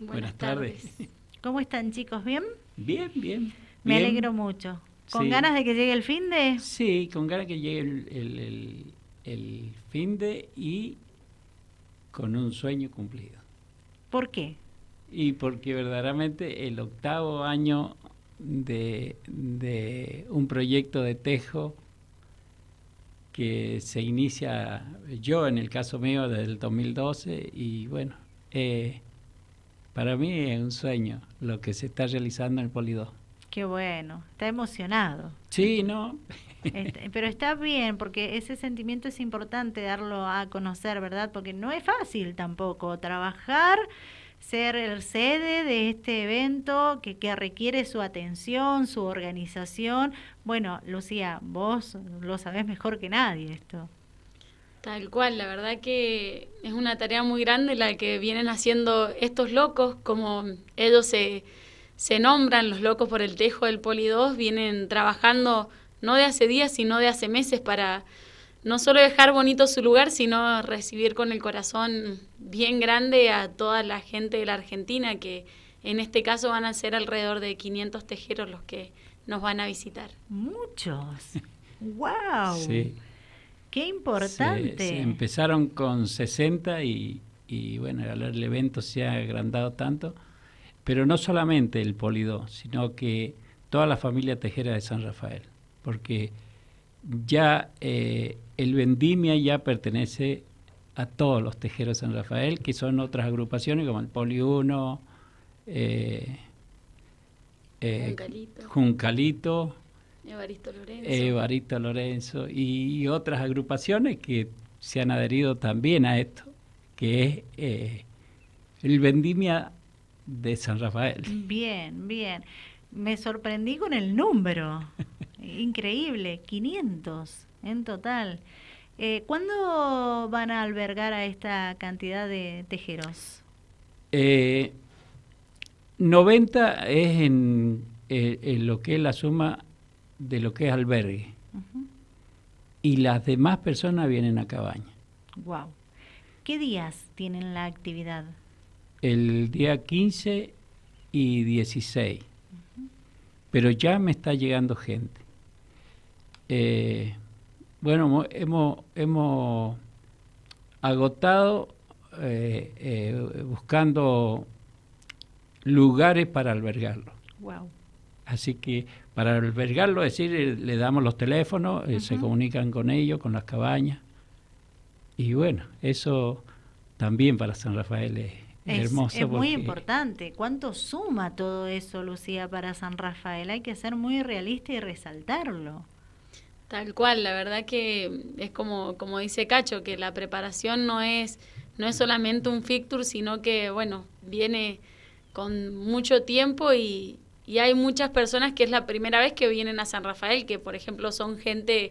Buenas, tardes. ¿Cómo están chicos? ¿Bien? Bien, bien. Me alegro mucho. ¿Con ganas de que llegue el fin de? Sí, con ganas de que llegue el, fin de y con un sueño cumplido. ¿Por qué? Y porque verdaderamente el octavo año de, un proyecto de tejo que se inicia yo en el caso mío desde el 2012 y bueno, eh, para mí es un sueño lo que se está realizando en el Polidó. Qué bueno, está emocionado. Sí, no. Este, pero está bien, porque ese sentimiento es importante darlo a conocer, ¿verdad? Porque no es fácil tampoco trabajar, ser el sede de este evento que, que requiere su atención, su organización. Bueno, Lucía, vos lo sabés mejor que nadie esto. Tal cual, la verdad que es una tarea muy grande la que vienen haciendo estos locos, como ellos se, se nombran, los locos por el tejo del Poli 2, vienen trabajando no de hace días, sino de hace meses para no solo dejar bonito su lugar, sino recibir con el corazón bien grande a toda la gente de la Argentina, que en este caso van a ser alrededor de 500 tejeros los que nos van a visitar. Muchos. ¡Wow! Qué importante. empezaron con 60 y, bueno, el evento se ha agrandado tanto, pero no solamente el Polidó, sino que toda la familia tejera de San Rafael, porque ya eh, el vendimia ya pertenece a todos los tejeros de San Rafael, que son otras agrupaciones como el Poli 1, eh, eh, Juncalito Evaristo Lorenzo. Evaristo Lorenzo y otras agrupaciones que se han adherido también a esto, que es eh, el vendimia de San Rafael. Bien, bien. Me sorprendí con el número. Increíble, 500 en total. Eh, ¿Cuándo van a albergar a esta cantidad de tejeros? 90 eh, es en, lo que es la suma de lo que es albergue. Y las demás personas vienen a cabaña. Wow. ¿Qué días tienen la actividad? El día 15 y 16. Pero ya me está llegando gente. Eh, bueno, hemos, hemos agotado eh, eh, buscando lugares para albergarlo. Así que para albergarlo, es decir, eh, le damos los teléfonos, eh, se comunican con ellos, con las cabañas. Y bueno, eso también para San Rafael es, hermoso. Es muy importante. ¿Cuánto suma todo eso, Lucía, para San Rafael? Hay que ser muy realista y resaltarlo. Tal cual, la verdad que es como, como dice Cacho, que la preparación no es, no es solamente un fictur, sino que, bueno, viene con mucho tiempo y, y hay muchas personas que es la primera vez que vienen a San Rafael, que por ejemplo son gente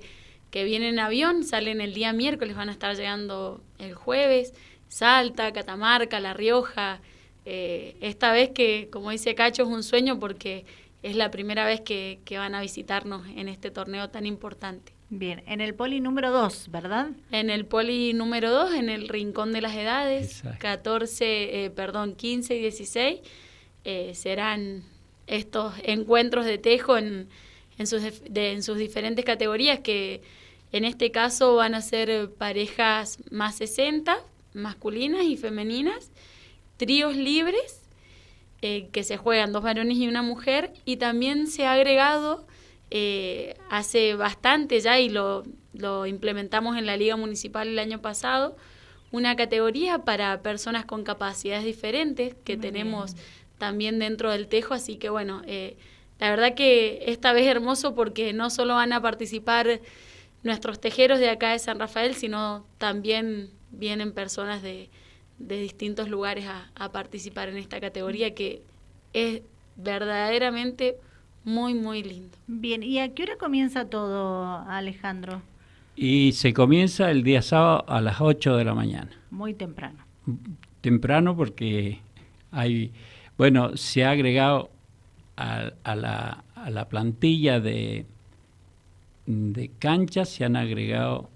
que viene en avión, salen el día miércoles, van a estar llegando el jueves, Salta, Catamarca, La Rioja. Eh, esta vez que, como dice Cacho, es un sueño porque es la primera vez que, van a visitarnos en este torneo tan importante. Bien, en el poli número 2, ¿verdad? En el poli número 2, en el Rincón de las Edades, 14, eh, perdón, 15 y 16, eh, serán estos encuentros de tejo en, en, sus, en sus diferentes categorías, que en este caso van a ser parejas más 60, masculinas y femeninas, tríos libres, eh, que se juegan dos varones y una mujer, y también se ha agregado eh, hace bastante ya y lo, lo implementamos en la Liga Municipal el año pasado, una categoría para personas con capacidades diferentes que tenemos también dentro del tejo, así que bueno, eh, la verdad que esta vez hermoso porque no solo van a participar nuestros tejeros de acá de San Rafael, sino también vienen personas de, distintos lugares a, a, participar en esta categoría que es verdaderamente muy, muy lindo. Bien, ¿y a qué hora comienza todo, Alejandro? Y se comienza el día sábado a las 8 de la mañana. Muy temprano. Temprano porque hay bueno, se ha agregado a, la, plantilla de, de canchas, se han agregado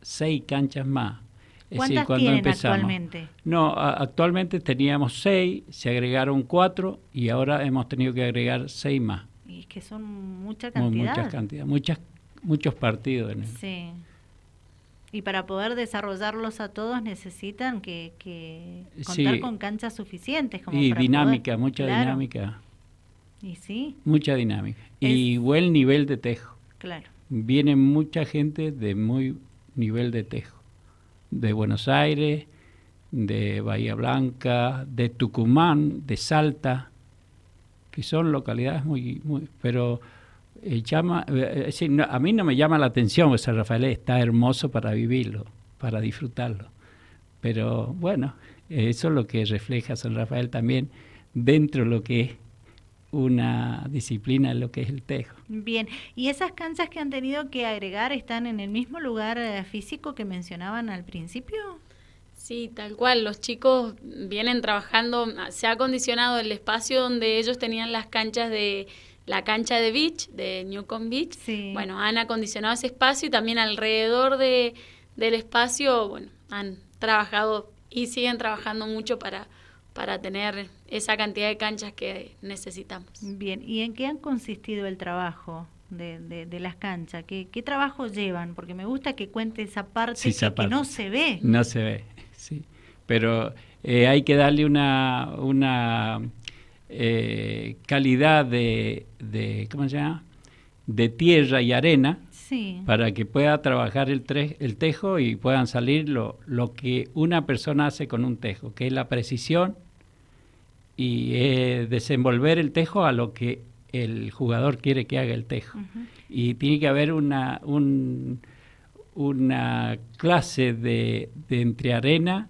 seis canchas más. ¿Cuántas actualmente? No, actualmente teníamos seis, se agregaron cuatro y ahora hemos tenido que agregar seis más. Y es que son cantidad. Muchas cantidades, muchas, muchos partidos. En sí y para poder desarrollarlos a todos necesitan que, que contar con canchas suficientes. y dinámica, mucha dinámica. Y sí. Mucha dinámica. y buen nivel de tejo. Claro. Viene mucha gente de muy nivel de tejo. De Buenos Aires, de Bahía Blanca, de Tucumán, de Salta, que son localidades muy, muy pero eh, llama, eh, eh, a mí no me llama la atención, o Rafael está hermoso para vivirlo, para disfrutarlo. Pero bueno, eso es lo que refleja San Rafael también dentro de lo que es una disciplina lo que es el tejo. Bien, ¿y esas canchas que han tenido que agregar están en el mismo lugar físico que mencionaban al principio? Sí, tal cual. Los chicos vienen trabajando, se ha acondicionado el espacio donde ellos tenían las canchas de la cancha de beach, de Newcomb Beach. Bueno, han acondicionado ese espacio y también alrededor de, del espacio, bueno, han trabajado y siguen trabajando mucho para, para tener esa cantidad de canchas que necesitamos. Bien, ¿y en qué han consistido el trabajo? De, las canchas? ¿Qué, ¿Qué, trabajo llevan? Porque me gusta que cuente esa parte, que, no se ve. No se ve, sí. Pero eh, hay que darle una, una eh, calidad de, de, ¿cómo se llama? de tierra y arena para que pueda trabajar el, tre el tejo y puedan salir lo, que una persona hace con un tejo, que es la precisión y eh, desenvolver el tejo a lo que el jugador quiere que haga el tejo. Y tiene que haber una, una clase de, de entre arena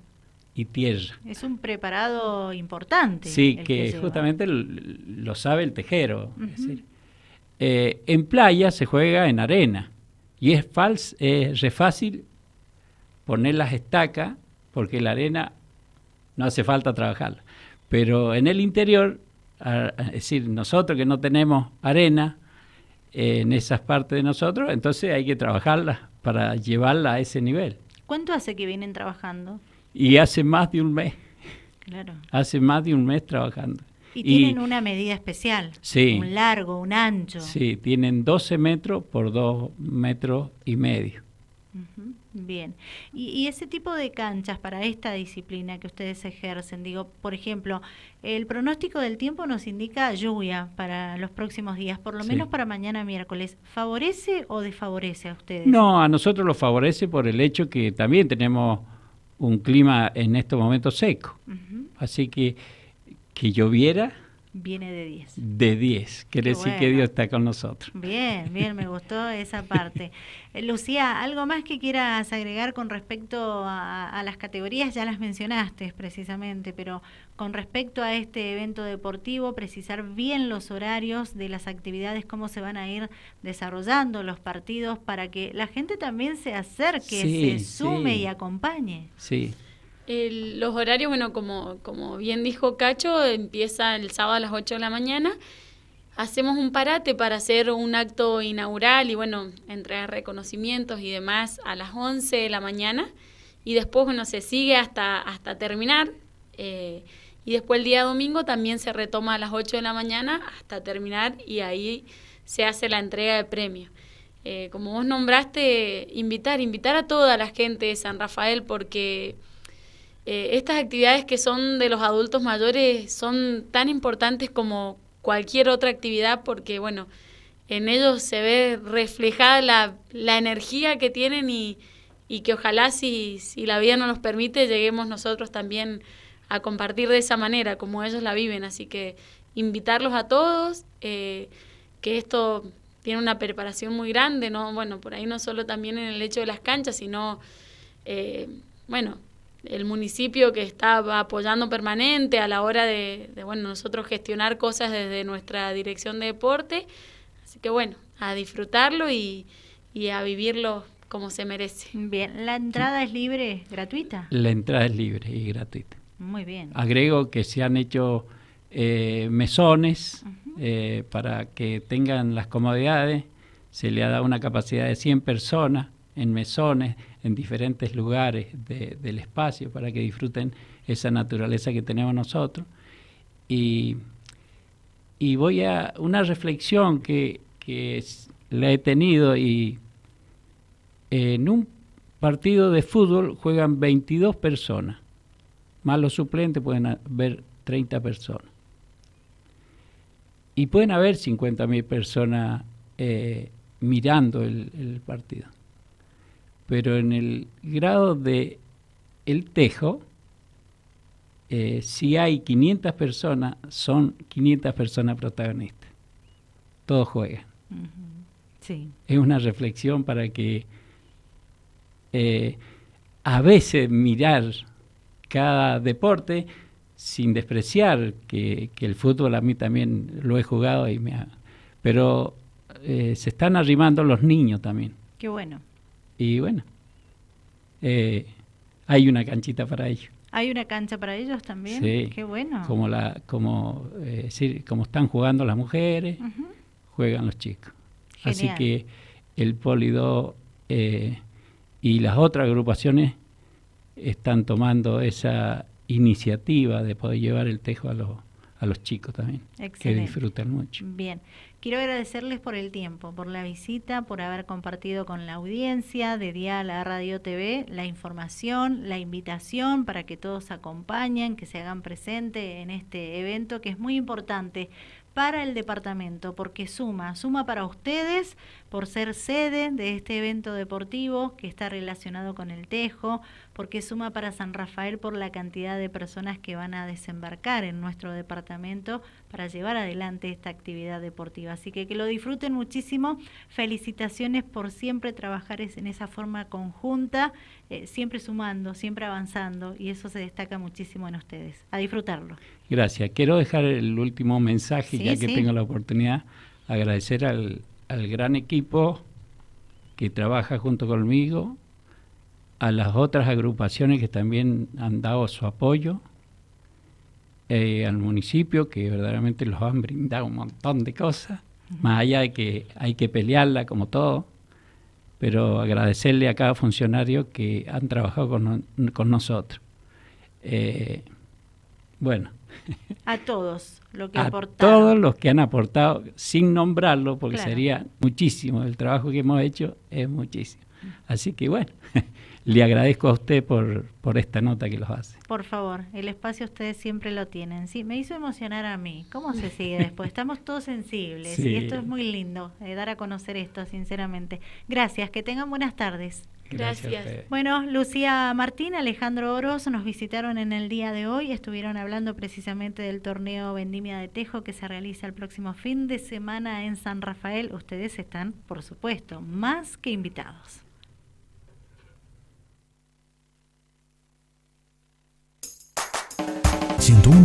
y tierra. Es un preparado importante. Sí, que, justamente lo sabe el tejero. Eh, en playa se juega en arena y es, re fácil poner las estacas porque la arena no hace falta trabajarla. Pero en el interior, es decir, nosotros que no tenemos arena eh, en esas partes de nosotros, entonces hay que trabajarla para llevarla a ese nivel. ¿Cuánto hace que vienen trabajando? Y hace más de un mes. Claro. Hace más de un mes trabajando. Y, tienen una medida especial. Sí. Un largo, un ancho. Sí, tienen 12 metros por 2 metros y medio. Bien. Y, ese tipo de canchas para esta disciplina que ustedes ejercen, digo, por ejemplo, el pronóstico del tiempo nos indica lluvia para los próximos días, por lo menos para mañana miércoles. ¿Favorece o desfavorece a ustedes? No, a nosotros lo favorece por el hecho que también tenemos un clima en estos momentos seco. Así que que lloviera Viene de 10. De 10. Quiere decir que Dios está con nosotros. Bien, bien, me gustó esa parte. Eh, Lucía, ¿algo más que quieras agregar con respecto a, las categorías? Ya las mencionaste precisamente, pero con respecto a este evento deportivo, precisar bien los horarios de las actividades, cómo se van a ir desarrollando los partidos para que la gente también se acerque, se sume y acompañe. Sí, los horarios, bueno, como, como bien dijo Cacho, empieza el sábado a las 8 de la mañana. Hacemos un parate para hacer un acto inaugural y, bueno, entregar reconocimientos y demás a las 11 de la mañana. Y después, bueno, se sigue hasta, hasta terminar. Eh, y después el día domingo también se retoma a las 8 de la mañana hasta terminar y ahí se hace la entrega de premios. Eh, como vos nombraste, invitar, invitar a toda la gente de San Rafael porque eh, estas actividades que son de los adultos mayores son tan importantes como cualquier otra actividad porque, bueno, en ellos se ve reflejada la, la energía que tienen y, que ojalá si, la vida no nos permite lleguemos nosotros también a compartir de esa manera como ellos la viven. Así que invitarlos a todos, eh, que esto tiene una preparación muy grande, no, bueno, por ahí no solo también en el hecho de las canchas, sino, eh, bueno, el municipio que está apoyando permanente a la hora de, bueno, nosotros gestionar cosas desde nuestra dirección de deporte. Así que bueno, a disfrutarlo y, y a vivirlo como se merece. Bien, ¿la entrada es libre, gratuita? La entrada es libre y gratuita. Muy bien. Agrego que se han hecho eh, mesones eh, para que tengan las comodidades. Se le ha dado una capacidad de 100 personas en mesones, en diferentes lugares del espacio para que disfruten esa naturaleza que tenemos nosotros. Y, y voy a una reflexión que, que la he tenido y eh, en un partido de fútbol juegan 22 personas, más los suplentes pueden haber 30 personas. Y pueden haber 50.000 personas eh, mirando el partido pero en el grado de el tejo, eh, si hay 500 personas, son 500 personas protagonistas. Todos juegan. sí. Es una reflexión para que eh, a veces mirar cada deporte sin despreciar que, el fútbol a mí también lo he jugado y me pero eh, se están arrimando los niños también. Qué bueno. Y bueno, eh, hay una canchita para ellos. Hay una cancha para ellos también. Qué bueno. Como la, como, eh, como están jugando las mujeres, juegan los chicos. Así que el Polido eh, y las otras agrupaciones están tomando esa iniciativa de poder llevar el tejo a los a los chicos también, que disfruten mucho. Bien, Quiero agradecerles por el tiempo, por la visita, por haber compartido con la audiencia de Día a la Radio TV la información, la invitación para que todos acompañen, que se hagan presente en este evento que es muy importante para el departamento porque suma, suma para ustedes, por ser sede de este evento deportivo que está relacionado con el Tejo, porque suma para San Rafael por la cantidad de personas que van a desembarcar en nuestro departamento para llevar adelante esta actividad deportiva. Así que que lo disfruten muchísimo. Felicitaciones por siempre trabajar en esa forma conjunta, eh, siempre sumando, siempre avanzando y eso se destaca muchísimo en ustedes. A disfrutarlo. Gracias. Quiero dejar el último mensaje ya que tengo la oportunidad. Agradecer al al gran equipo que trabaja junto conmigo, a las otras agrupaciones que también han dado su apoyo, eh, al municipio que verdaderamente los han brindado un montón de cosas, más allá de que hay que pelearla como todo, pero agradecerle a cada funcionario que han trabajado con, nosotros. Eh, bueno. A todos todos los que han aportado, sin nombrarlo, porque sería muchísimo. El trabajo que hemos hecho es muchísimo. Mm. Así que bueno, le agradezco a usted por, por esta nota que los hace. Por favor, el espacio ustedes siempre lo tienen. Sí, me hizo emocionar a mí. ¿Cómo se sigue después? Estamos todos sensibles y esto es muy lindo, eh, dar a conocer esto, sinceramente. Gracias, que tengan buenas tardes. Gracias. Bueno, Lucía Martín, Alejandro Oroz nos visitaron en el día de hoy, estuvieron hablando precisamente del torneo Vendimia de Tejo que se realiza el próximo fin de semana en San Rafael. Ustedes están, por supuesto, más que invitados. sentindo um